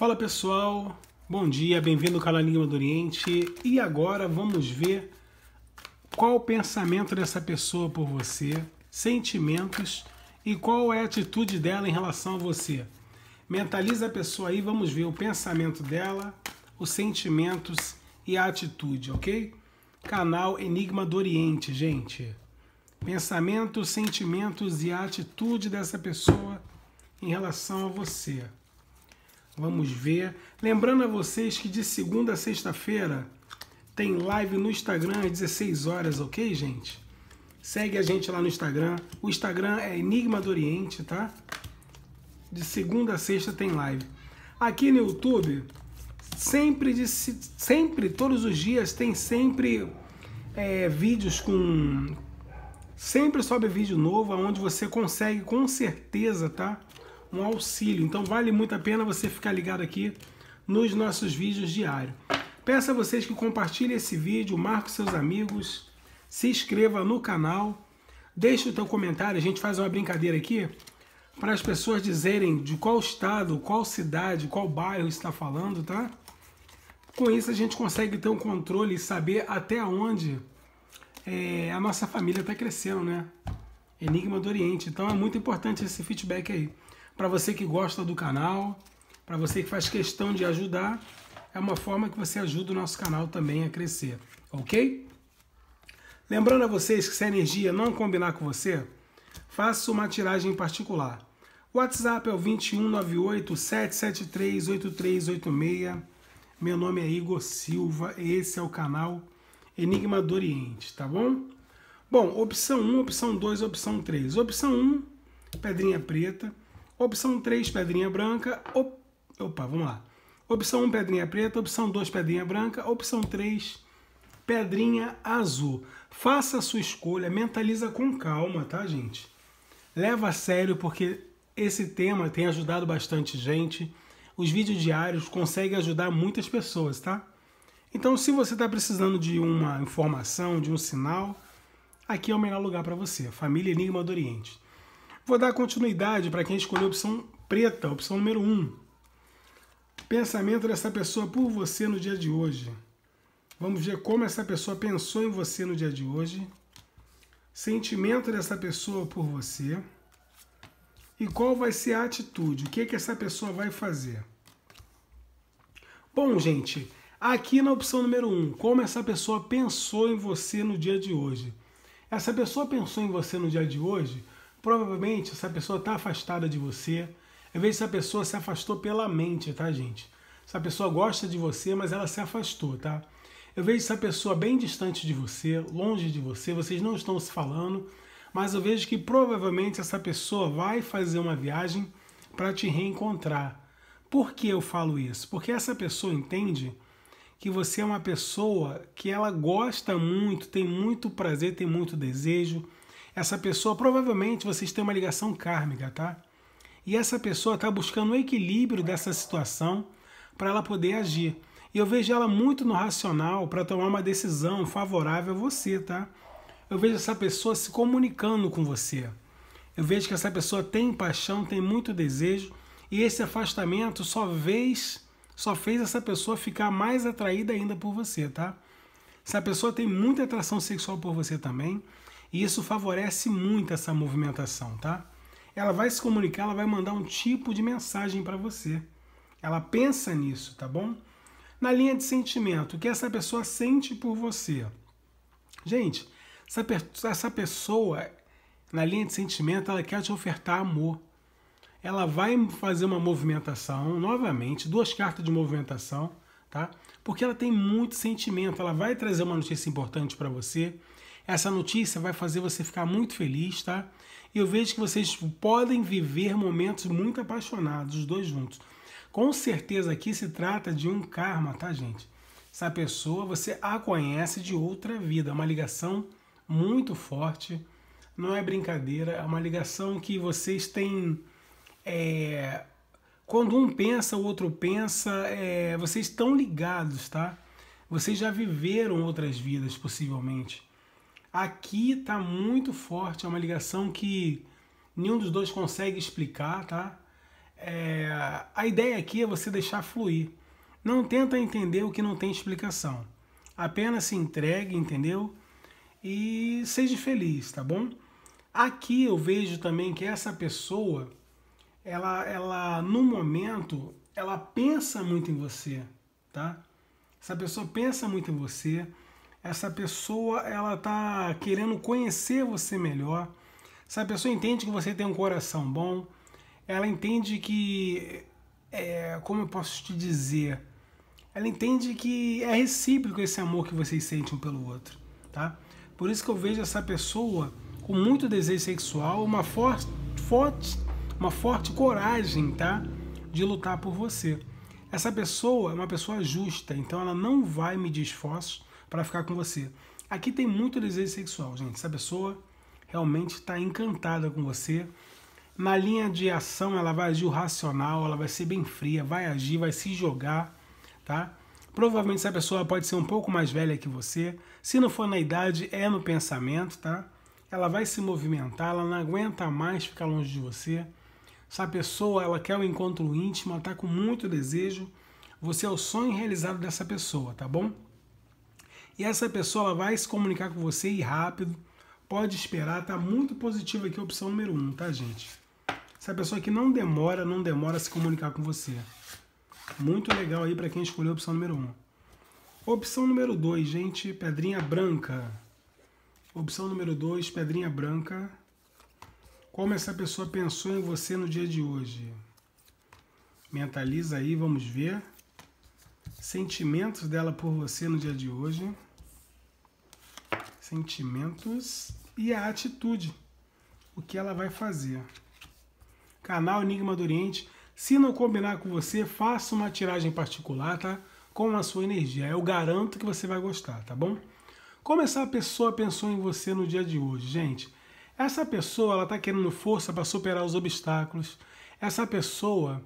Fala pessoal, bom dia, bem-vindo ao canal Língua do Oriente e agora vamos ver qual o pensamento dessa pessoa por você, sentimentos e qual é a atitude dela em relação a você. Mentaliza a pessoa aí, vamos ver o pensamento dela, os sentimentos e a atitude, ok? Canal Enigma do Oriente, gente. Pensamentos, sentimentos e a atitude dessa pessoa em relação a você. Vamos ver. Lembrando a vocês que de segunda a sexta-feira tem live no Instagram às 16 horas, ok, gente? Segue a gente lá no Instagram. O Instagram é Enigma do Oriente, tá? De segunda a sexta tem live. Aqui no YouTube, sempre, de, sempre todos os dias, tem sempre é, vídeos com. Sempre sobe vídeo novo, onde você consegue com certeza, tá? um auxílio. Então vale muito a pena você ficar ligado aqui nos nossos vídeos diários. Peço a vocês que compartilhem esse vídeo, marque seus amigos, se inscreva no canal, deixe o seu comentário, a gente faz uma brincadeira aqui para as pessoas dizerem de qual estado, qual cidade, qual bairro está falando, tá? Com isso a gente consegue ter um controle e saber até onde é, a nossa família está crescendo, né? Enigma do Oriente. Então é muito importante esse feedback aí para você que gosta do canal, para você que faz questão de ajudar, é uma forma que você ajuda o nosso canal também a crescer, ok? Lembrando a vocês que se a energia não combinar com você, faça uma tiragem particular. O WhatsApp é o 2198 773 8386. Meu nome é Igor Silva, esse é o canal Enigma do Oriente, tá bom? Bom, opção 1, opção 2, opção 3. Opção 1, pedrinha preta. Opção 3, pedrinha branca. Op... Opa, vamos lá. Opção 1, pedrinha preta. Opção 2, pedrinha branca. Opção 3, pedrinha azul. Faça a sua escolha, mentaliza com calma, tá, gente? Leva a sério, porque esse tema tem ajudado bastante gente. Os vídeos diários conseguem ajudar muitas pessoas, tá? Então, se você está precisando de uma informação, de um sinal, aqui é o melhor lugar para você, Família Enigma do Oriente. Vou dar continuidade para quem escolheu a opção preta, a opção número 1. Um. Pensamento dessa pessoa por você no dia de hoje. Vamos ver como essa pessoa pensou em você no dia de hoje. Sentimento dessa pessoa por você. E qual vai ser a atitude? O que, é que essa pessoa vai fazer? Bom, gente, aqui na opção número 1, um, como essa pessoa pensou em você no dia de hoje. Essa pessoa pensou em você no dia de hoje Provavelmente essa pessoa está afastada de você. Eu vejo essa pessoa se afastou pela mente, tá, gente? Essa pessoa gosta de você, mas ela se afastou, tá? Eu vejo essa pessoa bem distante de você, longe de você, vocês não estão se falando, mas eu vejo que provavelmente essa pessoa vai fazer uma viagem para te reencontrar. Por que eu falo isso? Porque essa pessoa entende que você é uma pessoa que ela gosta muito, tem muito prazer, tem muito desejo, essa pessoa provavelmente vocês têm uma ligação kármica, tá? E essa pessoa está buscando o equilíbrio dessa situação para ela poder agir. E eu vejo ela muito no racional para tomar uma decisão favorável a você, tá? Eu vejo essa pessoa se comunicando com você. Eu vejo que essa pessoa tem paixão, tem muito desejo, e esse afastamento só fez, só fez essa pessoa ficar mais atraída ainda por você, tá? Essa pessoa tem muita atração sexual por você também, e isso favorece muito essa movimentação, tá? Ela vai se comunicar, ela vai mandar um tipo de mensagem para você. Ela pensa nisso, tá bom? Na linha de sentimento, o que essa pessoa sente por você. Gente, essa, essa pessoa, na linha de sentimento, ela quer te ofertar amor. Ela vai fazer uma movimentação, novamente, duas cartas de movimentação, tá? Porque ela tem muito sentimento, ela vai trazer uma notícia importante para você, essa notícia vai fazer você ficar muito feliz, tá? E eu vejo que vocês podem viver momentos muito apaixonados, os dois juntos. Com certeza aqui se trata de um karma, tá, gente? Essa pessoa você a conhece de outra vida, é uma ligação muito forte, não é brincadeira, é uma ligação que vocês têm. É, quando um pensa, o outro pensa, é, vocês estão ligados, tá? Vocês já viveram outras vidas, possivelmente. Aqui está muito forte, é uma ligação que nenhum dos dois consegue explicar, tá? É, a ideia aqui é você deixar fluir. Não tenta entender o que não tem explicação. Apenas se entregue, entendeu? E seja feliz, tá bom? Aqui eu vejo também que essa pessoa, ela, ela no momento, ela pensa muito em você, tá? Essa pessoa pensa muito em você essa pessoa ela tá querendo conhecer você melhor. Essa pessoa entende que você tem um coração bom, ela entende que, é, como eu posso te dizer, ela entende que é recíproco esse amor que vocês sentem um pelo outro, tá? Por isso que eu vejo essa pessoa com muito desejo sexual, uma forte, forte, uma forte coragem, tá? De lutar por você. Essa pessoa é uma pessoa justa, então ela não vai medir esforços para ficar com você. Aqui tem muito desejo sexual, gente. Essa pessoa realmente está encantada com você. Na linha de ação, ela vai agir o racional, ela vai ser bem fria, vai agir, vai se jogar, tá? Provavelmente essa pessoa pode ser um pouco mais velha que você. Se não for na idade, é no pensamento, tá? Ela vai se movimentar, ela não aguenta mais ficar longe de você. Essa pessoa, ela quer um encontro íntimo, ela tá com muito desejo. Você é o sonho realizado dessa pessoa, tá bom? E essa pessoa vai se comunicar com você e rápido. Pode esperar, tá muito positivo aqui a opção número 1, um, tá, gente? Essa pessoa que não demora, não demora a se comunicar com você. Muito legal aí para quem escolheu a opção número 1. Um. Opção número 2, gente, pedrinha branca. Opção número 2, pedrinha branca. Como essa pessoa pensou em você no dia de hoje? Mentaliza aí, vamos ver. Sentimentos dela por você no dia de hoje sentimentos e a atitude. O que ela vai fazer? Canal Enigma do Oriente. Se não combinar com você, faça uma tiragem particular, tá? Com a sua energia. Eu garanto que você vai gostar, tá bom? Como essa pessoa pensou em você no dia de hoje, gente? Essa pessoa, ela tá querendo força para superar os obstáculos. Essa pessoa,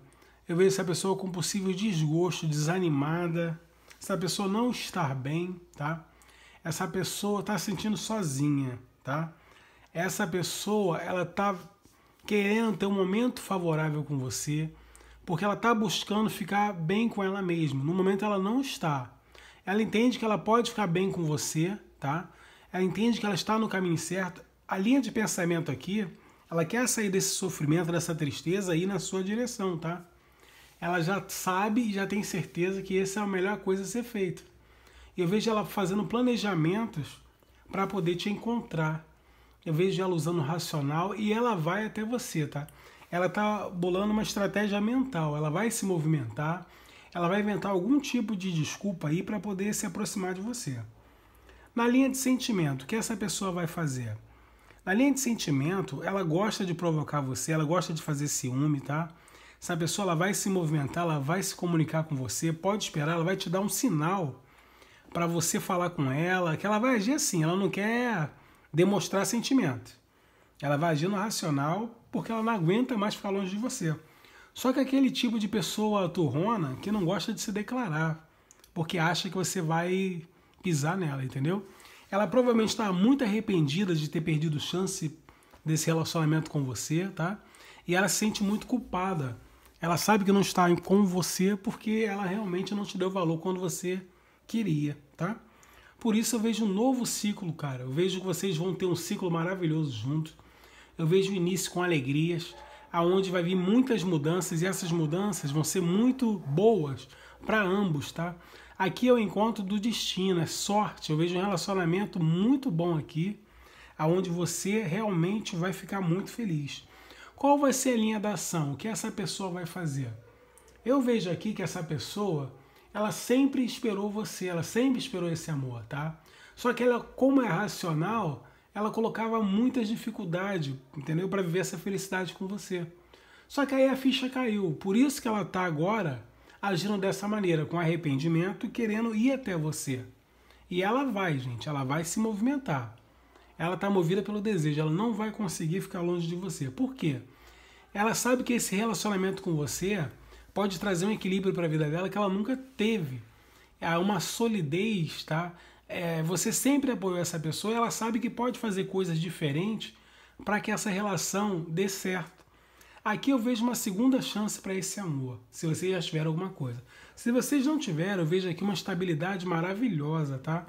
eu vejo essa pessoa com possível desgosto, desanimada. Essa pessoa não estar bem, tá? essa pessoa está se sentindo sozinha, tá? Essa pessoa, ela está querendo ter um momento favorável com você, porque ela está buscando ficar bem com ela mesma. No momento ela não está. Ela entende que ela pode ficar bem com você, tá? Ela entende que ela está no caminho certo. A linha de pensamento aqui, ela quer sair desse sofrimento, dessa tristeza aí na sua direção, tá? Ela já sabe e já tem certeza que essa é a melhor coisa a ser feita. Eu vejo ela fazendo planejamentos para poder te encontrar. Eu vejo ela usando racional e ela vai até você, tá? Ela tá bolando uma estratégia mental, ela vai se movimentar, ela vai inventar algum tipo de desculpa aí para poder se aproximar de você. Na linha de sentimento, o que essa pessoa vai fazer? Na linha de sentimento, ela gosta de provocar você, ela gosta de fazer ciúme, tá? Essa pessoa ela vai se movimentar, ela vai se comunicar com você, pode esperar, ela vai te dar um sinal para você falar com ela, que ela vai agir assim, ela não quer demonstrar sentimento. Ela vai agir no racional porque ela não aguenta mais ficar longe de você. Só que aquele tipo de pessoa turrona que não gosta de se declarar, porque acha que você vai pisar nela, entendeu? Ela provavelmente está muito arrependida de ter perdido chance desse relacionamento com você, tá? E ela se sente muito culpada. Ela sabe que não está com você porque ela realmente não te deu valor quando você queria, tá? Por isso eu vejo um novo ciclo, cara. Eu vejo que vocês vão ter um ciclo maravilhoso juntos. Eu vejo o início com alegrias, aonde vai vir muitas mudanças e essas mudanças vão ser muito boas para ambos, tá? Aqui é o encontro do destino, é sorte. Eu vejo um relacionamento muito bom aqui, aonde você realmente vai ficar muito feliz. Qual vai ser a linha da ação? O que essa pessoa vai fazer? Eu vejo aqui que essa pessoa ela sempre esperou você, ela sempre esperou esse amor, tá? Só que ela, como é racional, ela colocava muitas dificuldades, entendeu? Para viver essa felicidade com você. Só que aí a ficha caiu. Por isso que ela tá agora agindo dessa maneira, com arrependimento e querendo ir até você. E ela vai, gente, ela vai se movimentar. Ela tá movida pelo desejo, ela não vai conseguir ficar longe de você. Por quê? Ela sabe que esse relacionamento com você pode trazer um equilíbrio para a vida dela que ela nunca teve. Há é uma solidez, tá? É, você sempre apoiou essa pessoa, e ela sabe que pode fazer coisas diferentes para que essa relação dê certo. Aqui eu vejo uma segunda chance para esse amor, se vocês já tiveram alguma coisa. Se vocês não tiveram, eu vejo aqui uma estabilidade maravilhosa, tá?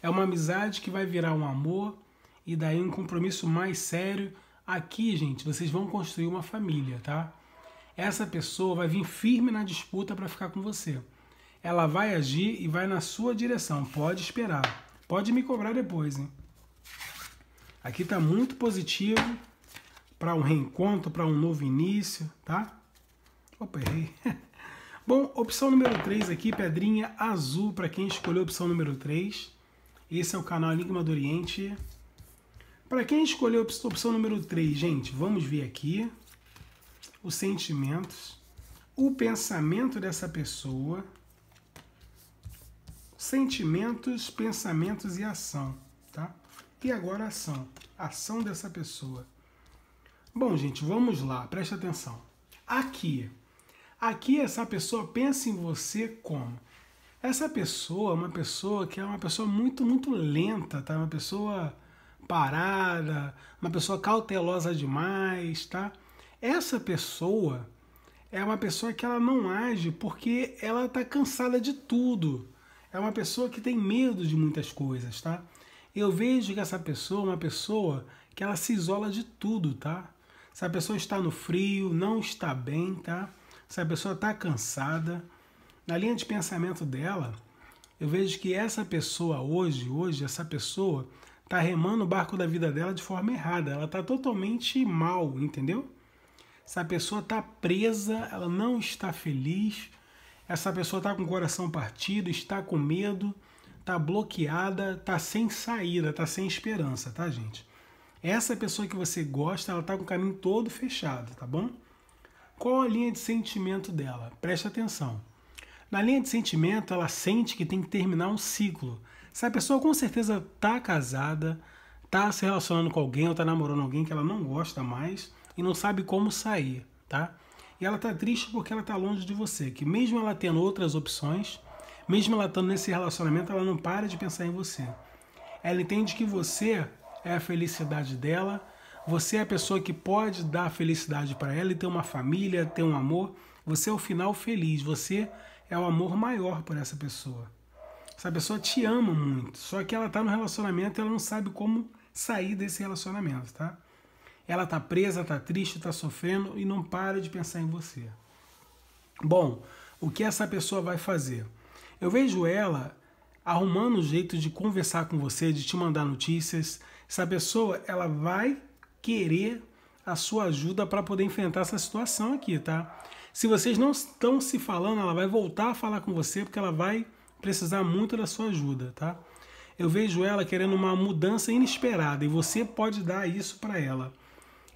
É uma amizade que vai virar um amor e daí um compromisso mais sério. Aqui, gente, vocês vão construir uma família, tá? essa pessoa vai vir firme na disputa para ficar com você. Ela vai agir e vai na sua direção. Pode esperar. Pode me cobrar depois, hein? Aqui está muito positivo para um reencontro, para um novo início, tá? Opa, errei. Bom, opção número 3 aqui, pedrinha azul para quem escolheu a opção número 3. Esse é o canal Enigma do Oriente. Para quem escolheu a opção número 3, gente, vamos ver aqui os sentimentos, o pensamento dessa pessoa, sentimentos, pensamentos e ação, tá? E agora ação, ação dessa pessoa. Bom, gente, vamos lá, preste atenção. Aqui, aqui essa pessoa pensa em você como? Essa pessoa é uma pessoa que é uma pessoa muito, muito lenta, tá? Uma pessoa parada, uma pessoa cautelosa demais, tá? Essa pessoa é uma pessoa que ela não age porque ela está cansada de tudo. É uma pessoa que tem medo de muitas coisas, tá? Eu vejo que essa pessoa é uma pessoa que ela se isola de tudo, tá? Se a pessoa está no frio, não está bem, tá? Se a pessoa está cansada, na linha de pensamento dela, eu vejo que essa pessoa hoje, hoje essa pessoa está remando o barco da vida dela de forma errada. Ela está totalmente mal, entendeu? Essa pessoa está presa, ela não está feliz, essa pessoa está com o coração partido, está com medo, está bloqueada, está sem saída, está sem esperança, tá, gente? Essa pessoa que você gosta, ela está com o caminho todo fechado, tá bom? Qual a linha de sentimento dela? Preste atenção. Na linha de sentimento, ela sente que tem que terminar um ciclo. Essa pessoa com certeza está casada, está se relacionando com alguém ou está namorando alguém que ela não gosta mais e não sabe como sair, tá? E ela tá triste porque ela tá longe de você, que mesmo ela tendo outras opções, mesmo ela estando nesse relacionamento, ela não para de pensar em você. Ela entende que você é a felicidade dela, você é a pessoa que pode dar felicidade para ela e ter uma família, ter um amor. Você é o final feliz, você é o amor maior por essa pessoa. Essa pessoa te ama muito, só que ela tá no relacionamento e ela não sabe como sair desse relacionamento, tá? Ela tá presa, tá triste, tá sofrendo e não para de pensar em você. Bom, o que essa pessoa vai fazer? Eu vejo ela arrumando um jeito de conversar com você, de te mandar notícias. Essa pessoa, ela vai querer a sua ajuda para poder enfrentar essa situação aqui, tá? Se vocês não estão se falando, ela vai voltar a falar com você porque ela vai precisar muito da sua ajuda, tá? Eu vejo ela querendo uma mudança inesperada e você pode dar isso para ela.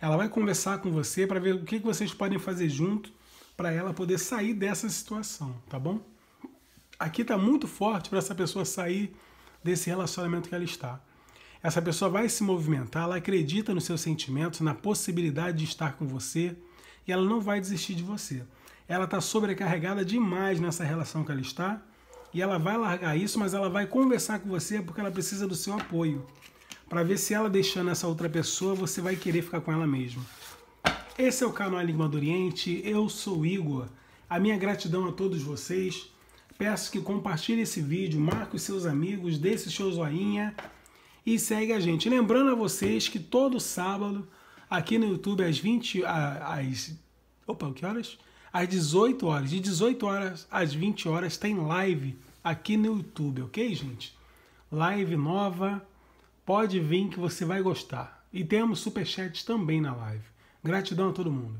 Ela vai conversar com você para ver o que, vocês podem fazer junto para ela poder sair dessa situação, tá bom? Aqui está muito forte para essa pessoa sair desse relacionamento que ela está. Essa pessoa vai se movimentar, ela acredita nos seus sentimentos, na possibilidade de estar com você e ela não vai desistir de você. Ela está sobrecarregada demais nessa relação que ela está e ela vai largar isso, mas ela vai conversar com você porque ela precisa do seu apoio para ver se ela deixando essa outra pessoa, você vai querer ficar com ela mesmo. Esse é o canal Enigma do Oriente, eu sou Igor. A minha gratidão a todos vocês. Peço que compartilhe esse vídeo, marque os seus amigos, dê seu joinha e segue a gente. Lembrando a vocês que todo sábado, aqui no YouTube, às 20 às Opa, que horas? Às 18 horas. De 18 horas às 20 horas tem live aqui no YouTube, ok, gente? Live nova, Pode vir que você vai gostar. E temos superchats também na live. Gratidão a todo mundo.